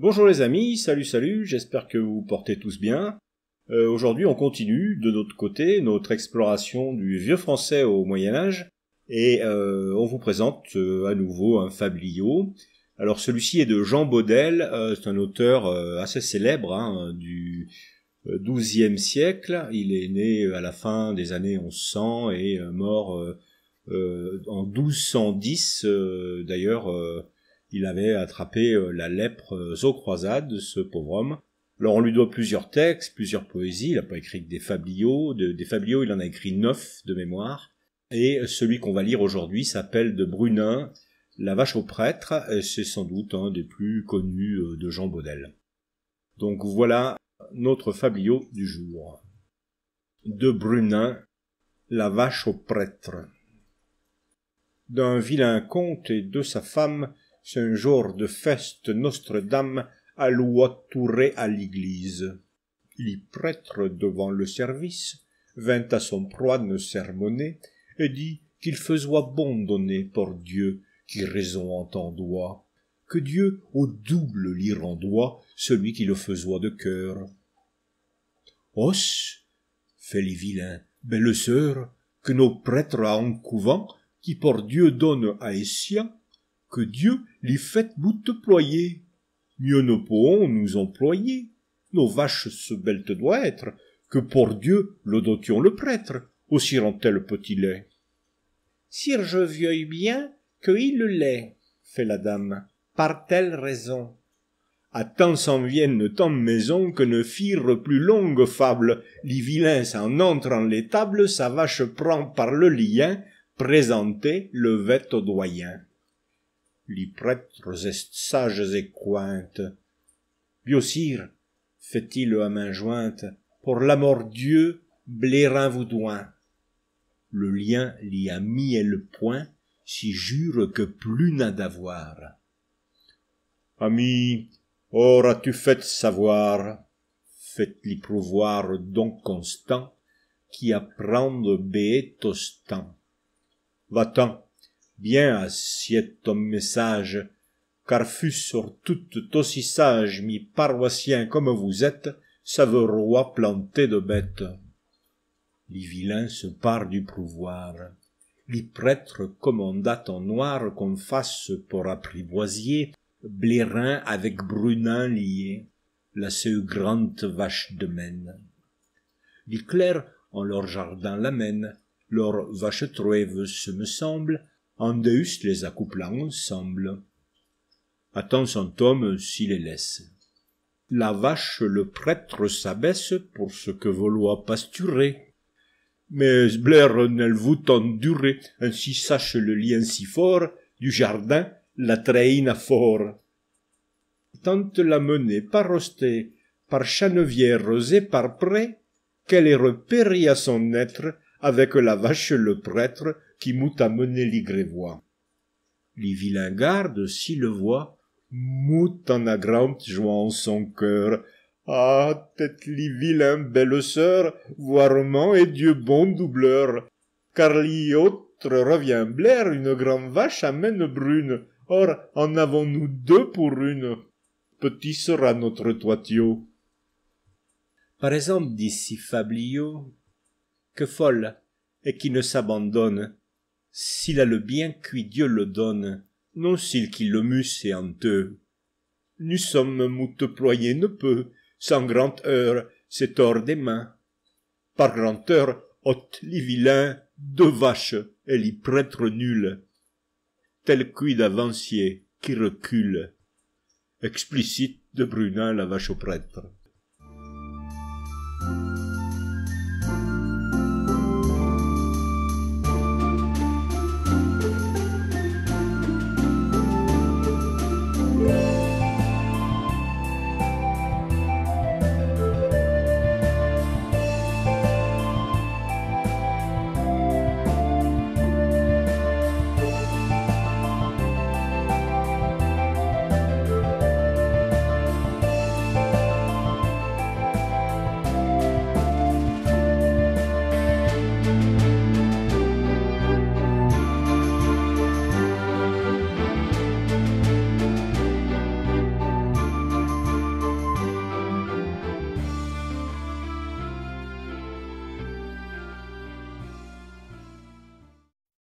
Bonjour les amis, salut salut, j'espère que vous portez tous bien. Euh, aujourd'hui on continue de notre côté notre exploration du vieux français au Moyen Âge et euh, on vous présente euh, à nouveau un fabliau. Alors celui-ci est de Jean Baudel, c'est un auteur assez célèbre hein, du XIIe siècle. Il est né à la fin des années 1100 et mort en 1210 d'ailleurs il avait attrapé euh, la lèpre euh, aux croisades, ce pauvre homme. Alors on lui doit plusieurs textes, plusieurs poésies, il n'a pas écrit que des fabliaux, des fabliaux il en a écrit neuf de mémoire, et euh, celui qu'on va lire aujourd'hui s'appelle de Brunin, La vache au prêtre, c'est sans doute un des plus connus de Jean Baudel. Donc voilà notre fabliau du jour. De Brunin, La vache au prêtre. D'un vilain comte et de sa femme, c'est un jour de feste Notre-Dame à Touré à l'église. Les prêtre, devant le service vint à son proie sermonner et dit qu'il faisoit bon donner pour Dieu qui raison doit, que Dieu au double en doit, celui qui le faisoit de cœur. Os, fait les vilains, belle sœur, que nos prêtres à en couvent, qui pour Dieu donnent à Essien, que Dieu les fait bout ployer. Mieux ne pourrons nous employer. Nos vaches se te doit être, que pour Dieu le dotions le prêtre, aussi rend-elle petit lait. Sire, je veuille bien que il l'est, fait la dame, par telle raison. À tant s'en viennent tant maisons que ne firent plus longue fable. Les vilains s'en entrent en l'étable, sa vache prend par le lien, présenté le vêt doyen les prêtres est sages et cointes. Biosire, fait-il à main jointe, pour l'amour Dieu, blairin vous doin. Le lien l'y a mis et le point, si jure que plus n'a d'avoir. Ami, or as-tu fait savoir, faites-l'y prouvoir don constant, qui apprend béet temps. Va-t'en, bien assiette ton message, car sur tout aussi sage mi paroissien comme vous êtes, roi planté de bêtes. Les vilains se parent du pouvoir. Les prêtres commanda en noir qu'on fasse pour apprivoisier Blérin avec Brunin lié, la seule grande vache de Maine. Les clercs en leur jardin l'amènent, leur vache truève ce me semble, les accouplant ensemble. Attends son homme s'il les laisse. La vache le prêtre s'abaisse pour ce que lois pasturer. Mais Blair ne vous endurer, ainsi sache le lien si fort du jardin la traîne à fort. Tente la mener par Rosté, par Chanevières rosée par Pré, qu'elle repérée à son être avec la vache le prêtre qui à à l'igrévois. Les vilains gardes, si le voit mout en joie en son cœur. Ah, tête li vilain belle sœur, voirement et Dieu bon doubleur. Car l'y revient blaire, une grande vache amène brune. Or, en avons-nous deux pour une. Petit sera notre toitio. Par exemple, si Fablio, que folle, et qui ne s'abandonne. S'il a le bien qui Dieu le donne, non s'il qui le musse et honteux. Nous sommes moutes ne peut, sans grande heure, c'est hors des mains. Par grande heure, hôte les vilains, deux vaches, et les prêtres nuls. Tel cuit d'avancier qui recule. Explicite de Brunin la vache au prêtre.